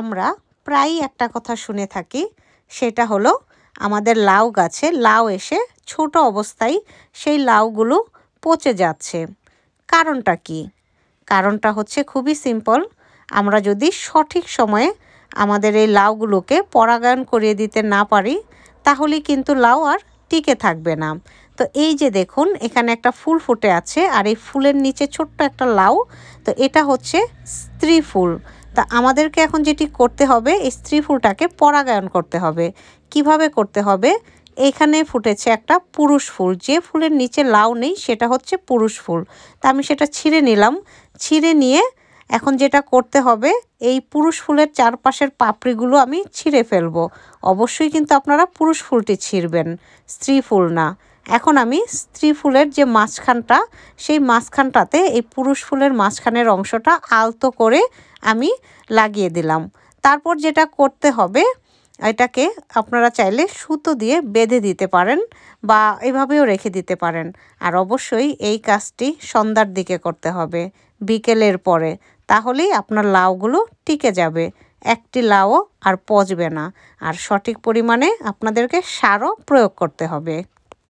আমরা প্রায়ই একটা কথা শুনে থাকি সেটা হলো আমাদের লাউ গাছে লাউ এসে ছোট অবস্থায় সেই লাউগুলো পচে যাচ্ছে কারণটা কি কারণটা হচ্ছে খুবই সিম্পল আমরা যদি সঠিক সময়ে আমাদের এই লাউগুলোকে পরাগায়ন করিয়ে দিতে না পারি তাহলে কিন্তু লাউ আর টিকে থাকবে না তো এই যে দেখুন এখানে একটা ফুল ফুটে আছে আর এই ফুলের নিচে ছোট্ট একটা লাউ তো এটা হচ্ছে স্ত্রী ফুল তা আমাদেরকে এখন যেটি করতে হবে এই স্ত্রী ফুলটাকে পরাগায়ন করতে হবে কিভাবে করতে হবে এখানে ফুটেছে একটা পুরুষ ফুল যে ফুলের নিচে লাউ নেই সেটা হচ্ছে পুরুষ ফুল তা আমি সেটা ছিঁড়ে নিলাম ছিঁড়ে নিয়ে এখন যেটা করতে হবে এই পুরুষ ফুলের চারপাশের পাপড়িগুলো আমি ছিঁড়ে ফেলবো অবশ্যই কিন্তু আপনারা পুরুষ ফুলটি ছিঁড়বেন স্ত্রী ফুল না এখন আমি স্ত্রী ফুলের যে মাঝখানটা সেই মাঝখানটাতে এই পুরুষ ফুলের মাঝখানের অংশটা আলতো করে আমি লাগিয়ে দিলাম তারপর যেটা করতে হবে এটাকে আপনারা চাইলে সুতো দিয়ে বেঁধে দিতে পারেন বা এভাবেও রেখে দিতে পারেন আর অবশ্যই এই কাজটি সন্ধ্যার দিকে করতে হবে বিকেলের পরে তাহলেই আপনার লাউগুলো টিকে যাবে একটি লাউও আর পচবে না আর সঠিক পরিমাণে আপনাদেরকে সারও প্রয়োগ করতে হবে